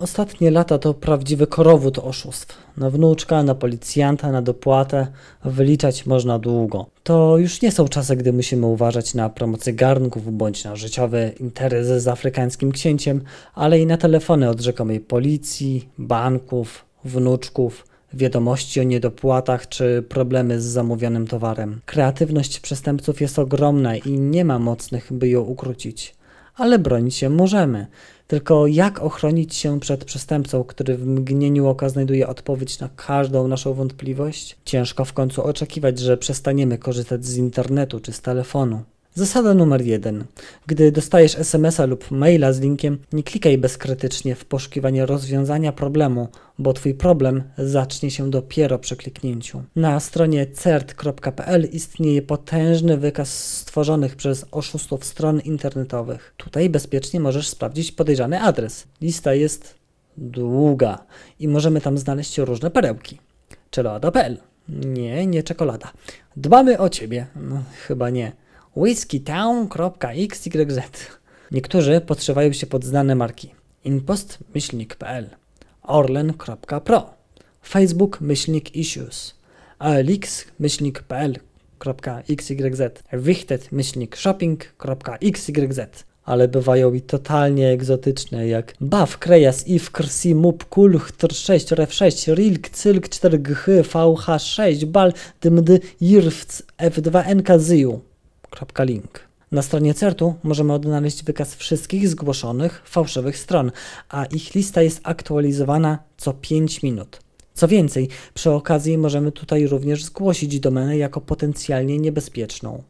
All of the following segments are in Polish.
Ostatnie lata to prawdziwy korowód oszustw. Na wnuczka, na policjanta, na dopłatę wyliczać można długo. To już nie są czasy, gdy musimy uważać na promocję garnków bądź na życiowe interesy z afrykańskim księciem, ale i na telefony od rzekomej policji, banków, wnuczków, wiadomości o niedopłatach czy problemy z zamówionym towarem. Kreatywność przestępców jest ogromna i nie ma mocnych, by ją ukrócić ale bronić się możemy. Tylko jak ochronić się przed przestępcą, który w mgnieniu oka znajduje odpowiedź na każdą naszą wątpliwość? Ciężko w końcu oczekiwać, że przestaniemy korzystać z internetu czy z telefonu. Zasada numer jeden: Gdy dostajesz SMS-a lub maila z linkiem, nie klikaj bezkrytycznie w poszukiwanie rozwiązania problemu, bo Twój problem zacznie się dopiero przy kliknięciu. Na stronie cert.pl istnieje potężny wykaz stworzonych przez oszustów stron internetowych. Tutaj bezpiecznie możesz sprawdzić podejrzany adres. Lista jest długa i możemy tam znaleźć różne perełki. Czeloada.pl Nie, nie czekolada. Dbamy o Ciebie. No, chyba nie whiskytown.xyz. Niektórzy podszywają się pod znane marki impost-myślnik.pl, orlen.pro, facebook-issues, alx-pl.xyz, shoppingxyz Ale bywają i totalnie egzotyczne, jak Baw, Krejas, If, Krsi, Mup, Kulch, Tr 6, Ref 6, Rilk, Cylk, 4 GH, VH6, Bal, Dymdy, Jirwc, F2, NK, Zyju www.fałszerz.link. Na stronie certu możemy odnaleźć wykaz wszystkich zgłoszonych fałszywych stron, a ich lista jest aktualizowana co 5 minut. Co więcej, przy okazji możemy tutaj również zgłosić domenę jako potencjalnie niebezpieczną.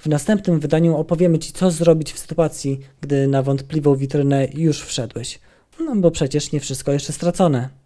W następnym wydaniu opowiemy Ci, co zrobić w sytuacji, gdy na wątpliwą witrynę już wszedłeś. No bo przecież nie wszystko jeszcze stracone.